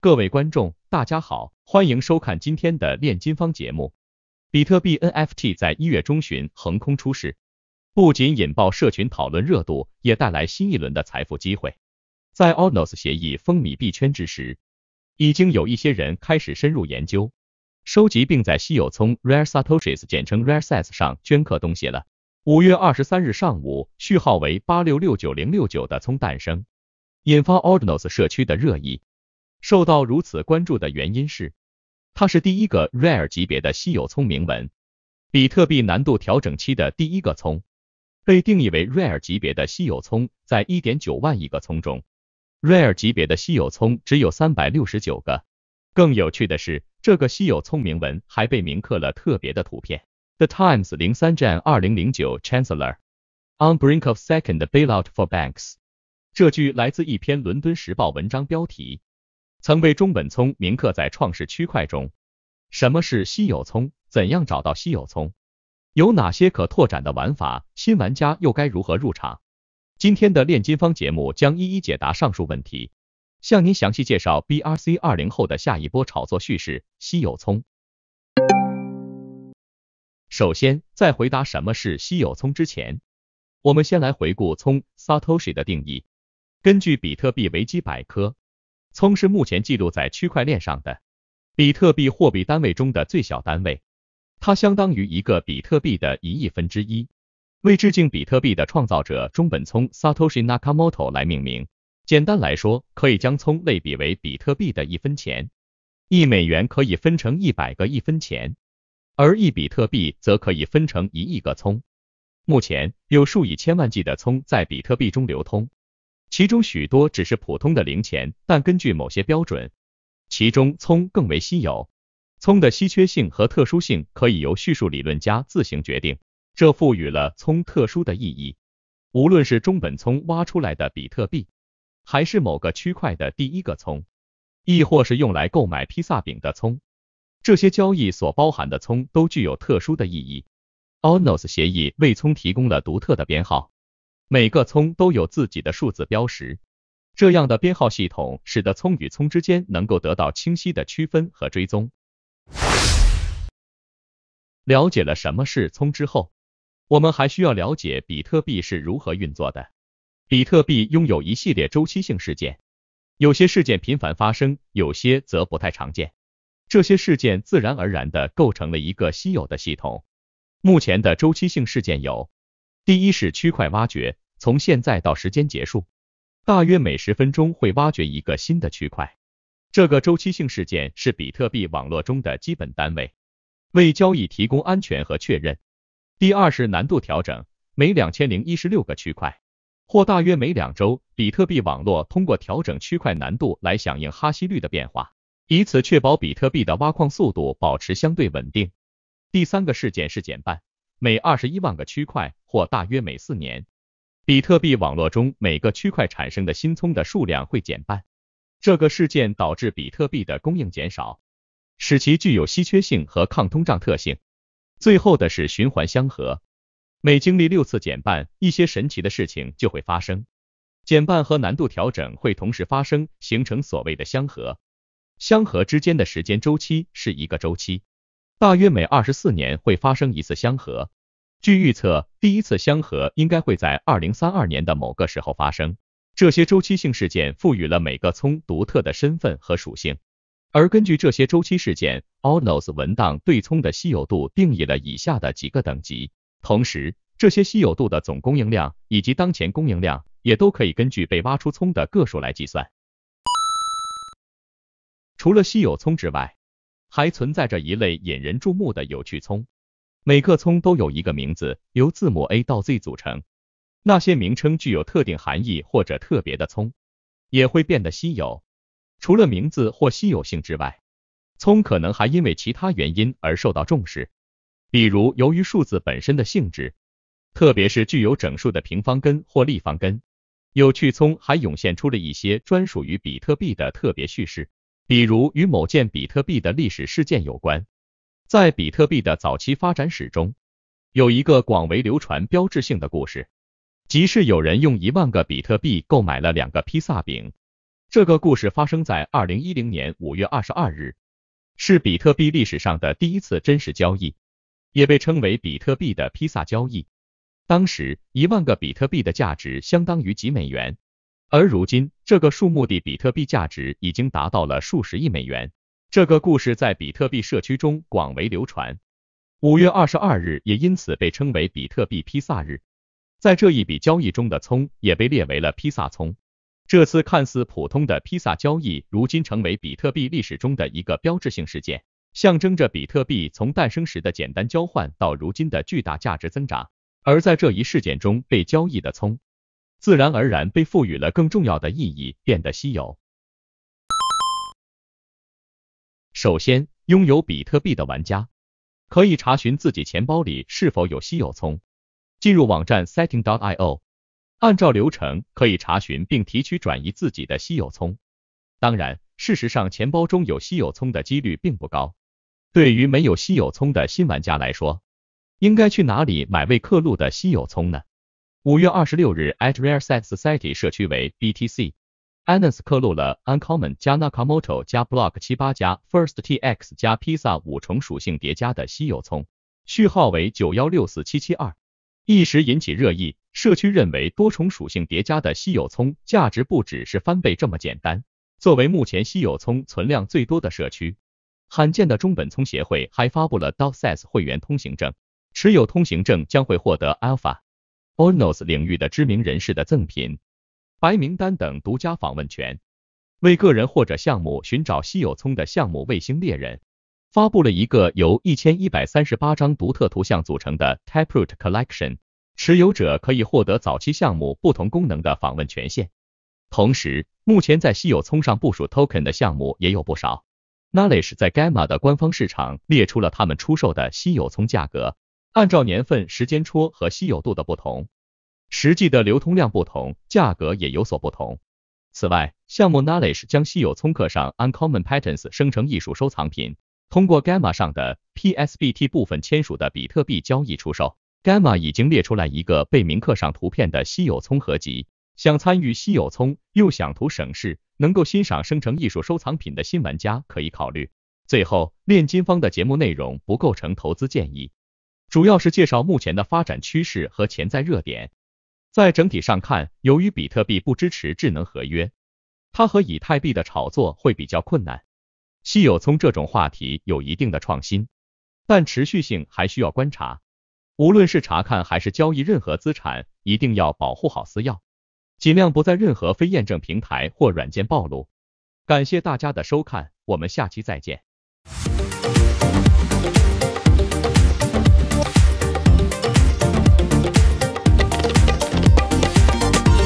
各位观众，大家好，欢迎收看今天的炼金方节目。比特币 NFT 在一月中旬横空出世，不仅引爆社群讨论热度，也带来新一轮的财富机会。在 Ordinals 协议风靡币圈之时，已经有一些人开始深入研究，收集并在稀有聪 Rare Satoshis（ 简称 Rare S） 上镌刻东西了。五月二十三日上午，序号为八六六九零六九的聪诞生，引发 Ordinals 社区的热议。受到如此关注的原因是，它是第一个 rare 级别的稀有聪明文，比特币难度调整期的第一个聪被定义为 rare 级别的稀有聪，在一点九万亿个聪中，rare 级别的稀有聪只有三百六十九个。更有趣的是，这个稀有聪明文还被铭刻了特别的图片。The Times 零三站二零零九 Chancellor on brink of second bailout for banks 这句来自一篇《伦敦时报》文章标题。曾被中本聪铭刻在创世区块中。什么是稀有聪？怎样找到稀有聪？有哪些可拓展的玩法？新玩家又该如何入场？今天的炼金方节目将一一解答上述问题，向您详细介绍 BRC 二零后的下一波炒作叙事——稀有聪。首先，在回答什么是稀有聪之前，我们先来回顾聪 Satoshi 的定义。根据比特币维基百科。聪是目前记录在区块链上的比特币货币单位中的最小单位，它相当于一个比特币的一亿分之一。为致敬比特币的创造者中本聪 Satoshi Nakamoto 来命名。简单来说，可以将聪类比为比特币的一分钱，一美元可以分成一百个一分钱，而一比特币则可以分成一亿个聪。目前有数以千万计的聪在比特币中流通。其中许多只是普通的零钱，但根据某些标准，其中葱更为稀有。葱的稀缺性和特殊性可以由叙述理论家自行决定，这赋予了葱特殊的意义。无论是中本聪挖出来的比特币，还是某个区块的第一个葱，亦或是用来购买披萨饼的葱，这些交易所包含的葱都具有特殊的意义。Onos 协议为葱提供了独特的编号。每个葱都有自己的数字标识，这样的编号系统使得葱与葱之间能够得到清晰的区分和追踪。了解了什么是葱之后，我们还需要了解比特币是如何运作的。比特币拥有一系列周期性事件，有些事件频繁发生，有些则不太常见。这些事件自然而然的构成了一个稀有的系统。目前的周期性事件有。第一是区块挖掘，从现在到时间结束，大约每十分钟会挖掘一个新的区块。这个周期性事件是比特币网络中的基本单位，为交易提供安全和确认。第二是难度调整，每两千零一十六个区块，或大约每两周，比特币网络通过调整区块难度来响应哈希率的变化，以此确保比特币的挖矿速度保持相对稳定。第三个事件是减半，每二十一万个区块。或大约每四年，比特币网络中每个区块产生的新聪的数量会减半。这个事件导致比特币的供应减少，使其具有稀缺性和抗通胀特性。最后的是循环相合，每经历六次减半，一些神奇的事情就会发生。减半和难度调整会同时发生，形成所谓的相合。相合之间的时间周期是一个周期，大约每二十四年会发生一次相合。据预测，第一次相合应该会在二零三二年的某个时候发生。这些周期性事件赋予了每个葱独特的身份和属性，而根据这些周期事件，Allnos 文档对葱的稀有度定义了以下的几个等级。同时，这些稀有度的总供应量以及当前供应量也都可以根据被挖出葱的个数来计算。除了稀有葱之外，还存在着一类引人注目的有趣葱。每个葱都有一个名字，由字母 A 到 Z 组成。那些名称具有特定含义或者特别的葱，也会变得稀有。除了名字或稀有性之外，葱可能还因为其他原因而受到重视，比如由于数字本身的性质，特别是具有整数的平方根或立方根。有趣葱还涌现出了一些专属于比特币的特别叙事，比如与某件比特币的历史事件有关。在比特币的早期发展史中，有一个广为流传、标志性的故事，即是有人用一万个比特币购买了两个披萨饼。这个故事发生在二零一零年五月二十二日，是比特币历史上的第一次真实交易，也被称为比特币的披萨交易。当时，一万个比特币的价值相当于几美元，而如今，这个数目的比特币价值已经达到了数十亿美元。这个故事在比特币社区中广为流传，五月二十二日也因此被称为比特币披萨日。在这一笔交易中的葱也被列为了披萨葱。这次看似普通的披萨交易，如今成为比特币历史中的一个标志性事件，象征着比特币从诞生时的简单交换到如今的巨大价值增长。而在这一事件中被交易的葱，自然而然被赋予了更重要的意义，变得稀有。首先，拥有比特币的玩家可以查询自己钱包里是否有稀有葱。进入网站 setting. io，按照流程可以查询并提取、转移自己的稀有葱。当然，事实上钱包中有稀有葱的几率并不高。对于没有稀有葱的新玩家来说，应该去哪里买未刻录的稀有葱呢？五月二十六日，at rare sets city 社区为 BTC。a n a s 刻录了 uncommon 加 Nakamoto 加 Block 七八加 First TX 加 Pizza 五重属性叠加的稀有葱，序号为九幺六四七七二，一时引起热议。社区认为多重属性叠加的稀有葱价值不只是翻倍这么简单。作为目前稀有葱存量最多的社区，罕见的中本聪协会还发布了 Dosas 会员通行证，持有通行证将会获得 Alpha，Onos 领域的知名人士的赠品。白名单等独家访问权，为个人或者项目寻找稀有葱的项目卫星猎人发布了一个由一千一百三十八张独特图像组成的 t a p r o o t Collection，持有者可以获得早期项目不同功能的访问权限。同时，目前在稀有葱上部署 Token 的项目也有不少。Knowledge 在 Gamma 的官方市场列出了他们出售的稀有葱价格，按照年份、时间戳和稀有度的不同。实际的流通量不同，价格也有所不同。此外，项目 Knowledge 将稀有葱刻上 Uncommon Patterns 生成艺术收藏品，通过 Gamma 上的 PSBT 部分签署的比特币交易出售。Gamma 已经列出来一个被铭刻上图片的稀有葱合集，想参与稀有葱又想图省事，能够欣赏生成艺术收藏品的新玩家可以考虑。最后，炼金方的节目内容不构成投资建议，主要是介绍目前的发展趋势和潜在热点。在整体上看，由于比特币不支持智能合约，它和以太币的炒作会比较困难。稀有从这种话题有一定的创新，但持续性还需要观察。无论是查看还是交易任何资产，一定要保护好私钥，尽量不在任何非验证平台或软件暴露。感谢大家的收看，我们下期再见。